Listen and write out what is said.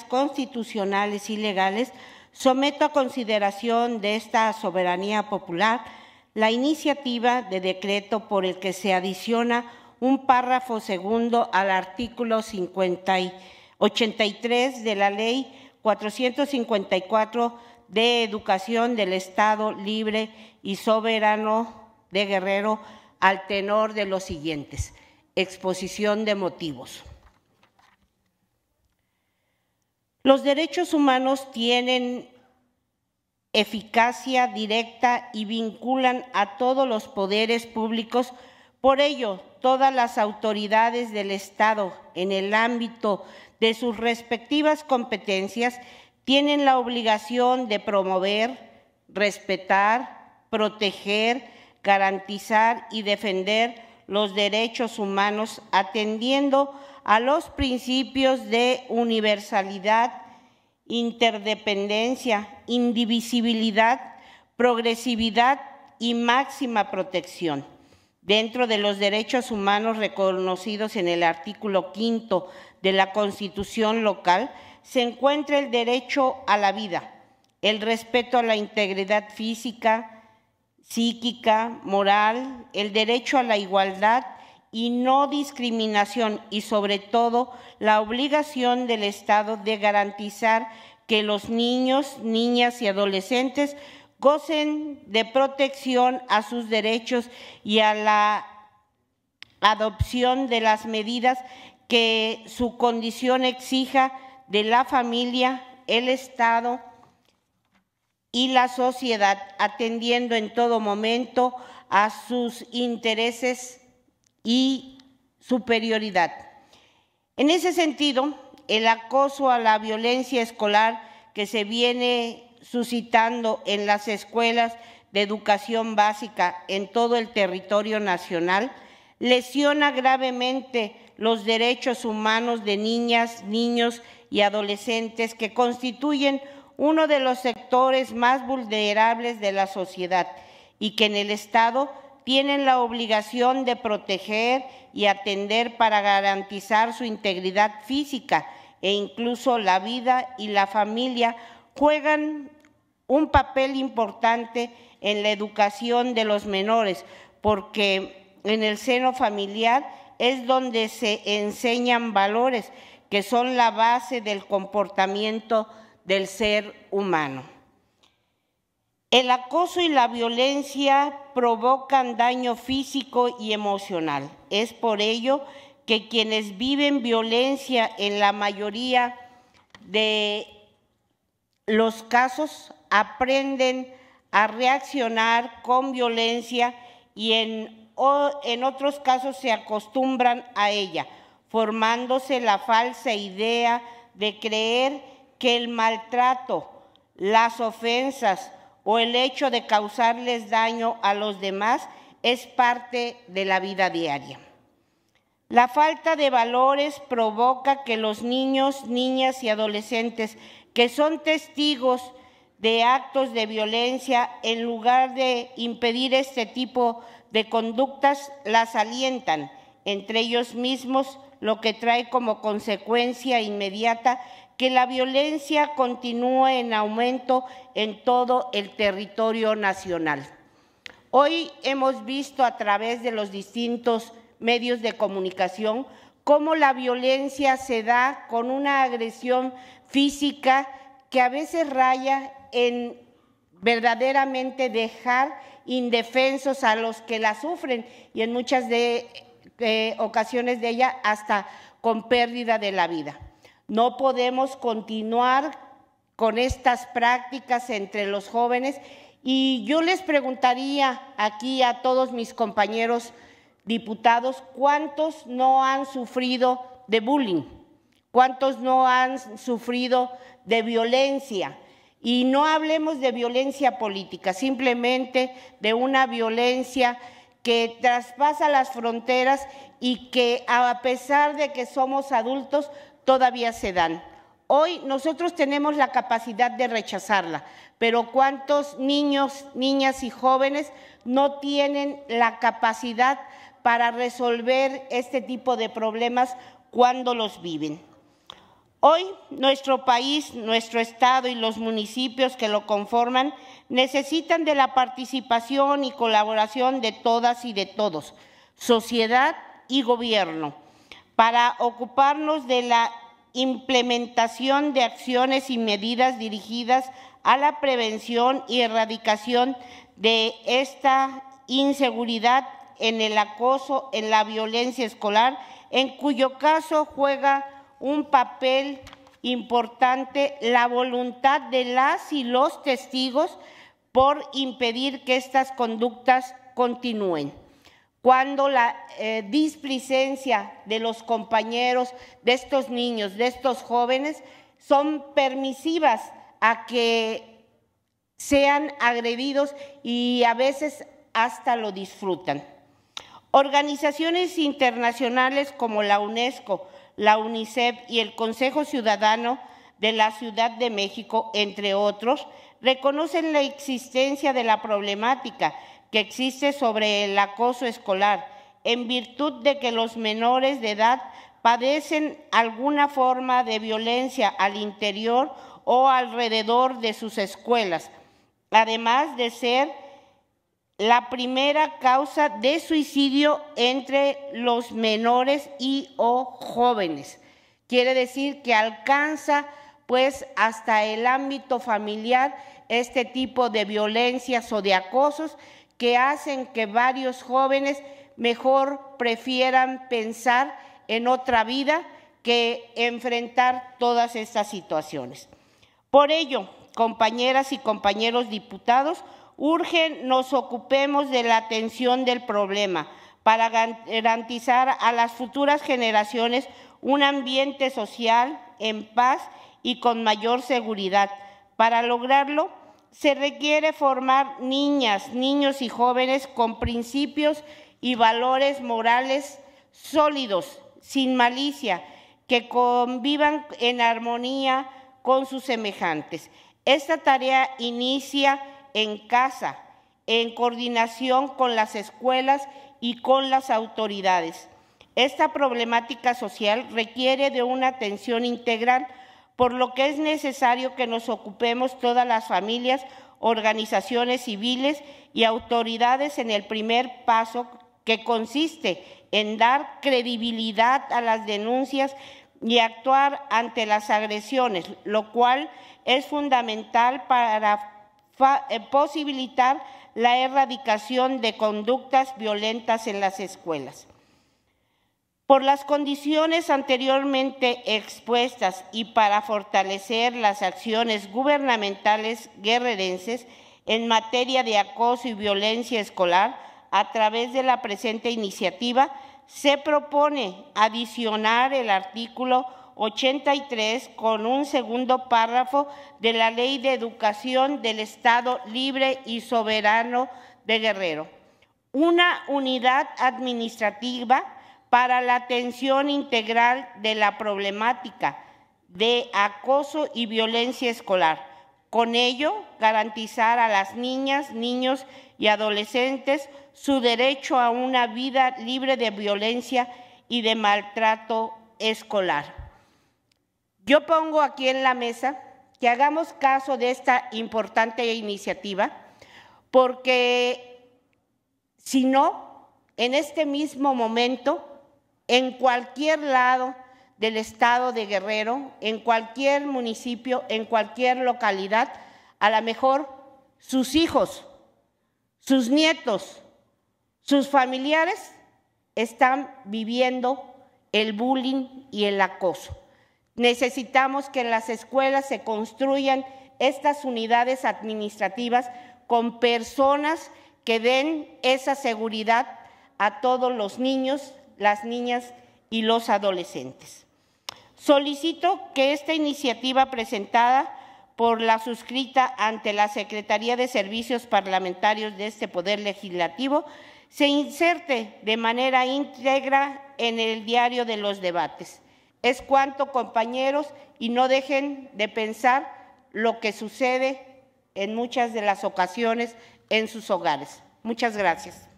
constitucionales y legales, someto a consideración de esta soberanía popular la iniciativa de decreto por el que se adiciona un párrafo segundo al artículo 83 de la Ley 454 de Educación del Estado Libre y Soberano de Guerrero al tenor de los siguientes. Exposición de motivos. Los derechos humanos tienen eficacia directa y vinculan a todos los poderes públicos. Por ello, todas las autoridades del Estado en el ámbito de sus respectivas competencias tienen la obligación de promover, respetar, proteger, garantizar y defender los derechos humanos atendiendo a los principios de universalidad, interdependencia, indivisibilidad, progresividad y máxima protección. Dentro de los derechos humanos reconocidos en el artículo quinto de la Constitución local, se encuentra el derecho a la vida, el respeto a la integridad física, psíquica, moral, el derecho a la igualdad y no discriminación y sobre todo la obligación del Estado de garantizar que los niños, niñas y adolescentes gocen de protección a sus derechos y a la adopción de las medidas que su condición exija de la familia, el Estado y la sociedad, atendiendo en todo momento a sus intereses y superioridad. En ese sentido, el acoso a la violencia escolar que se viene suscitando en las escuelas de educación básica en todo el territorio nacional lesiona gravemente los derechos humanos de niñas, niños y adolescentes que constituyen uno de los sectores más vulnerables de la sociedad y que en el Estado tienen la obligación de proteger y atender para garantizar su integridad física e incluso la vida y la familia juegan un papel importante en la educación de los menores, porque en el seno familiar es donde se enseñan valores que son la base del comportamiento del ser humano. El acoso y la violencia provocan daño físico y emocional. Es por ello que quienes viven violencia en la mayoría de los casos aprenden a reaccionar con violencia y en, en, otros casos se acostumbran a ella, formándose la falsa idea de creer que el maltrato, las ofensas o el hecho de causarles daño a los demás es parte de la vida diaria. La falta de valores provoca que los niños, niñas y adolescentes que son testigos de actos de violencia, en lugar de impedir este tipo de conductas, las alientan entre ellos mismos lo que trae como consecuencia inmediata que la violencia continúe en aumento en todo el territorio nacional. Hoy hemos visto a través de los distintos medios de comunicación cómo la violencia se da con una agresión física que a veces raya en verdaderamente dejar indefensos a los que la sufren y en muchas de eh, ocasiones de ella hasta con pérdida de la vida. No podemos continuar con estas prácticas entre los jóvenes y yo les preguntaría aquí a todos mis compañeros diputados cuántos no han sufrido de bullying, cuántos no han sufrido de violencia. Y no hablemos de violencia política, simplemente de una violencia que traspasa las fronteras y que a pesar de que somos adultos todavía se dan. Hoy nosotros tenemos la capacidad de rechazarla, pero ¿cuántos niños, niñas y jóvenes no tienen la capacidad para resolver este tipo de problemas cuando los viven? Hoy nuestro país, nuestro Estado y los municipios que lo conforman necesitan de la participación y colaboración de todas y de todos, sociedad y gobierno, para ocuparnos de la implementación de acciones y medidas dirigidas a la prevención y erradicación de esta inseguridad en el acoso, en la violencia escolar, en cuyo caso juega un papel importante la voluntad de las y los testigos por impedir que estas conductas continúen. Cuando la eh, displicencia de los compañeros, de estos niños, de estos jóvenes, son permisivas a que sean agredidos y a veces hasta lo disfrutan. Organizaciones internacionales como la UNESCO, la UNICEF y el Consejo Ciudadano de la Ciudad de México, entre otros, reconocen la existencia de la problemática que existe sobre el acoso escolar, en virtud de que los menores de edad padecen alguna forma de violencia al interior o alrededor de sus escuelas, además de ser la primera causa de suicidio entre los menores y o jóvenes. Quiere decir que alcanza pues hasta el ámbito familiar este tipo de violencias o de acosos que hacen que varios jóvenes mejor prefieran pensar en otra vida que enfrentar todas estas situaciones. Por ello, compañeras y compañeros diputados, urge nos ocupemos de la atención del problema para garantizar a las futuras generaciones un ambiente social en paz y con mayor seguridad. Para lograrlo, se requiere formar niñas, niños y jóvenes con principios y valores morales sólidos, sin malicia, que convivan en armonía con sus semejantes. Esta tarea inicia en casa, en coordinación con las escuelas y con las autoridades. Esta problemática social requiere de una atención integral, por lo que es necesario que nos ocupemos todas las familias, organizaciones civiles y autoridades en el primer paso que consiste en dar credibilidad a las denuncias y actuar ante las agresiones, lo cual es fundamental para eh, posibilitar la erradicación de conductas violentas en las escuelas. Por las condiciones anteriormente expuestas y para fortalecer las acciones gubernamentales guerrerenses en materia de acoso y violencia escolar, a través de la presente iniciativa, se propone adicionar el artículo 83 con un segundo párrafo de la Ley de Educación del Estado Libre y Soberano de Guerrero. Una unidad administrativa para la atención integral de la problemática de acoso y violencia escolar con ello, garantizar a las niñas, niños y adolescentes su derecho a una vida libre de violencia y de maltrato escolar. Yo pongo aquí en la mesa que hagamos caso de esta importante iniciativa, porque si no, en este mismo momento, en cualquier lado del estado de Guerrero, en cualquier municipio, en cualquier localidad, a lo mejor sus hijos, sus nietos, sus familiares están viviendo el bullying y el acoso. Necesitamos que en las escuelas se construyan estas unidades administrativas con personas que den esa seguridad a todos los niños, las niñas y los adolescentes. Solicito que esta iniciativa presentada por la suscrita ante la Secretaría de Servicios Parlamentarios de este Poder Legislativo se inserte de manera íntegra en el diario de los debates. Es cuanto, compañeros, y no dejen de pensar lo que sucede en muchas de las ocasiones en sus hogares. Muchas gracias.